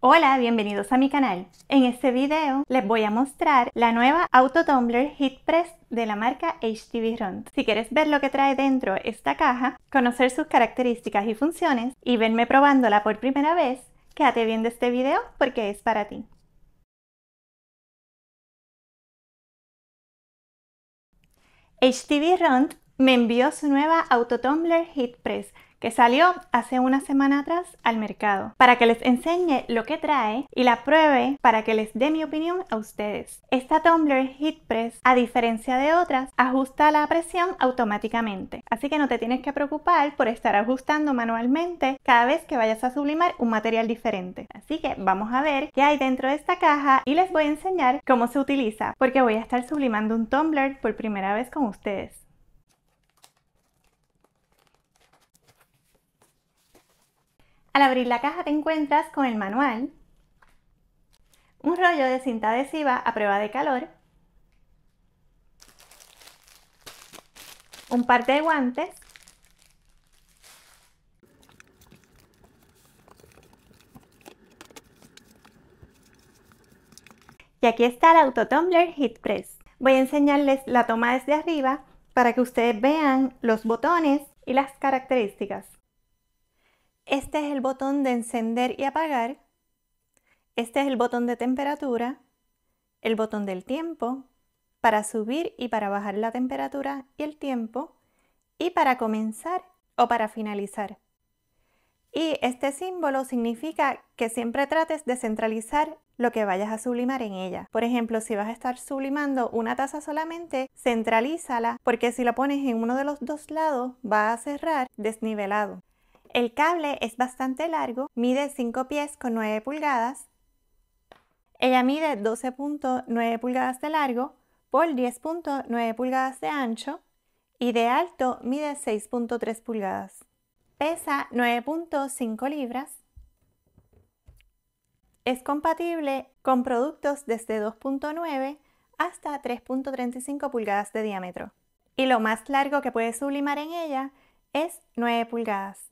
Hola, bienvenidos a mi canal. En este video les voy a mostrar la nueva Auto Tumbler Heat Press de la marca HTV Rond. Si quieres ver lo que trae dentro esta caja, conocer sus características y funciones y verme probándola por primera vez, quédate viendo este video porque es para ti. HTV Rond me envió su nueva Auto Tumblr Heat Press que salió hace una semana atrás al mercado, para que les enseñe lo que trae y la pruebe para que les dé mi opinión a ustedes. Esta Tumblr Heat Press, a diferencia de otras, ajusta la presión automáticamente, así que no te tienes que preocupar por estar ajustando manualmente cada vez que vayas a sublimar un material diferente. Así que vamos a ver qué hay dentro de esta caja y les voy a enseñar cómo se utiliza, porque voy a estar sublimando un tumbler por primera vez con ustedes. Al abrir la caja te encuentras con el manual, un rollo de cinta adhesiva a prueba de calor, un par de guantes, y aquí está el Auto Tumbler Heat Press. Voy a enseñarles la toma desde arriba para que ustedes vean los botones y las características. Este es el botón de encender y apagar. Este es el botón de temperatura, el botón del tiempo, para subir y para bajar la temperatura y el tiempo, y para comenzar o para finalizar. Y este símbolo significa que siempre trates de centralizar lo que vayas a sublimar en ella. Por ejemplo, si vas a estar sublimando una taza solamente, centralízala porque si la pones en uno de los dos lados va a cerrar desnivelado. El cable es bastante largo, mide 5 pies con 9 pulgadas. Ella mide 12.9 pulgadas de largo por 10.9 pulgadas de ancho y de alto mide 6.3 pulgadas. Pesa 9.5 libras. Es compatible con productos desde 2.9 hasta 3.35 pulgadas de diámetro. Y lo más largo que puede sublimar en ella es 9 pulgadas.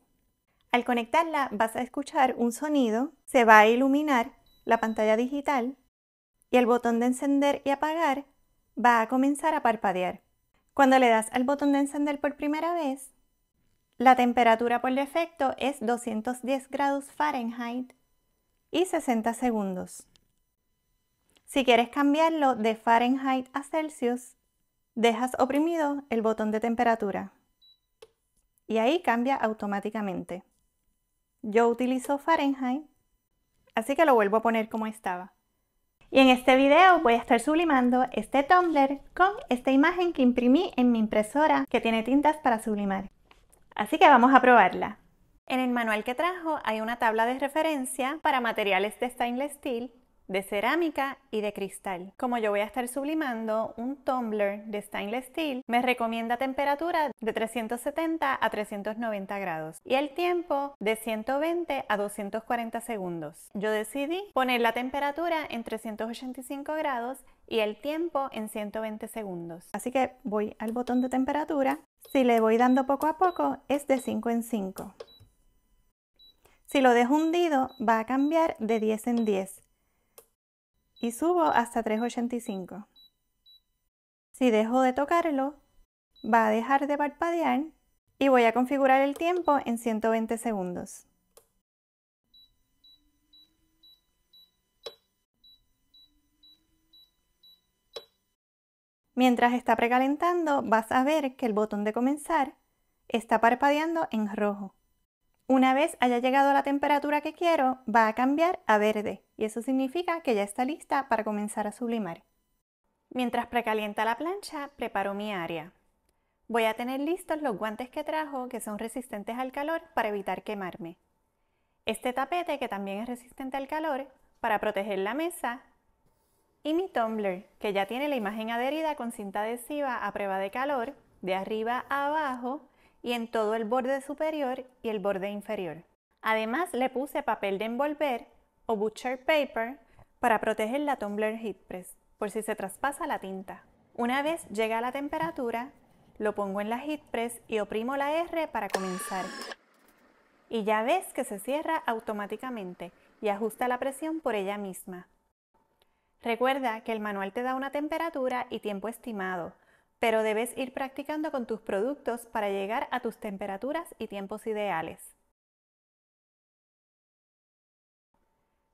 Al conectarla vas a escuchar un sonido, se va a iluminar la pantalla digital y el botón de encender y apagar va a comenzar a parpadear. Cuando le das al botón de encender por primera vez, la temperatura por defecto es 210 grados Fahrenheit y 60 segundos. Si quieres cambiarlo de Fahrenheit a Celsius, dejas oprimido el botón de temperatura y ahí cambia automáticamente. Yo utilizo Fahrenheit, así que lo vuelvo a poner como estaba. Y en este video voy a estar sublimando este tumbler con esta imagen que imprimí en mi impresora que tiene tintas para sublimar. Así que vamos a probarla. En el manual que trajo hay una tabla de referencia para materiales de stainless steel de cerámica y de cristal. Como yo voy a estar sublimando un tumbler de stainless steel, me recomienda temperatura de 370 a 390 grados y el tiempo de 120 a 240 segundos. Yo decidí poner la temperatura en 385 grados y el tiempo en 120 segundos. Así que voy al botón de temperatura. Si le voy dando poco a poco, es de 5 en 5. Si lo dejo hundido, va a cambiar de 10 en 10 y subo hasta 385. Si dejo de tocarlo, va a dejar de parpadear y voy a configurar el tiempo en 120 segundos. Mientras está precalentando, vas a ver que el botón de comenzar está parpadeando en rojo. Una vez haya llegado a la temperatura que quiero, va a cambiar a verde y eso significa que ya está lista para comenzar a sublimar. Mientras precalienta la plancha, preparo mi área. Voy a tener listos los guantes que trajo que son resistentes al calor para evitar quemarme. Este tapete que también es resistente al calor para proteger la mesa. Y mi tumbler que ya tiene la imagen adherida con cinta adhesiva a prueba de calor de arriba a abajo y en todo el borde superior y el borde inferior. Además le puse papel de envolver o butcher paper para proteger la tumbler heat press por si se traspasa la tinta. Una vez llega a la temperatura, lo pongo en la heat press y oprimo la R para comenzar. Y ya ves que se cierra automáticamente y ajusta la presión por ella misma. Recuerda que el manual te da una temperatura y tiempo estimado, pero debes ir practicando con tus productos para llegar a tus temperaturas y tiempos ideales.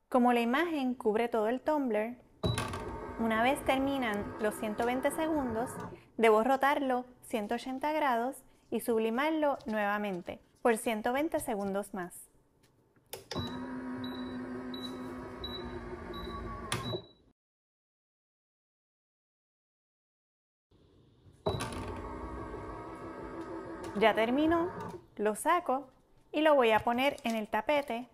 Como la imagen cubre todo el tumbler, una vez terminan los 120 segundos, debo rotarlo 180 grados y sublimarlo nuevamente por 120 segundos más. Ya termino, lo saco y lo voy a poner en el tapete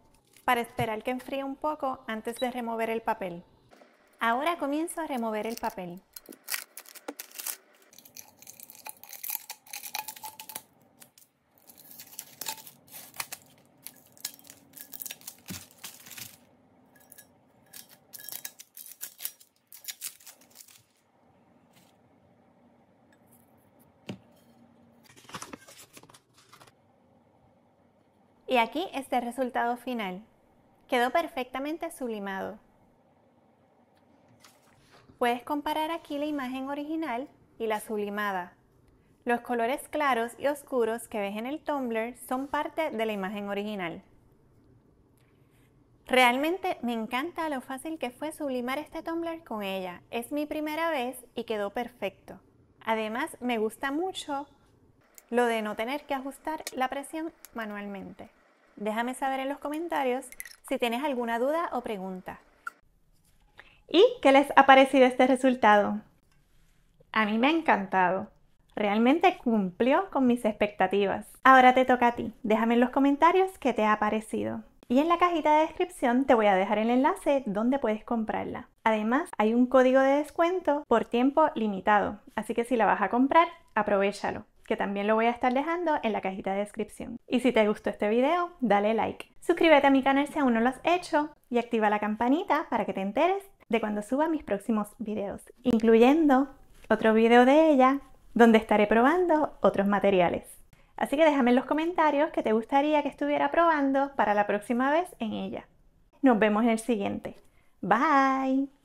para esperar que enfríe un poco antes de remover el papel. Ahora comienzo a remover el papel. Y aquí este el resultado final. Quedó perfectamente sublimado. Puedes comparar aquí la imagen original y la sublimada. Los colores claros y oscuros que ves en el Tumblr son parte de la imagen original. Realmente me encanta lo fácil que fue sublimar este Tumblr con ella. Es mi primera vez y quedó perfecto. Además me gusta mucho lo de no tener que ajustar la presión manualmente. Déjame saber en los comentarios si tienes alguna duda o pregunta. ¿Y qué les ha parecido este resultado? A mí me ha encantado. Realmente cumplió con mis expectativas. Ahora te toca a ti. Déjame en los comentarios qué te ha parecido. Y en la cajita de descripción te voy a dejar el enlace donde puedes comprarla. Además, hay un código de descuento por tiempo limitado, así que si la vas a comprar, aprovechalo que también lo voy a estar dejando en la cajita de descripción. Y si te gustó este video, dale like. Suscríbete a mi canal si aún no lo has hecho y activa la campanita para que te enteres de cuando suba mis próximos videos, incluyendo otro video de ella donde estaré probando otros materiales. Así que déjame en los comentarios que te gustaría que estuviera probando para la próxima vez en ella. Nos vemos en el siguiente. Bye.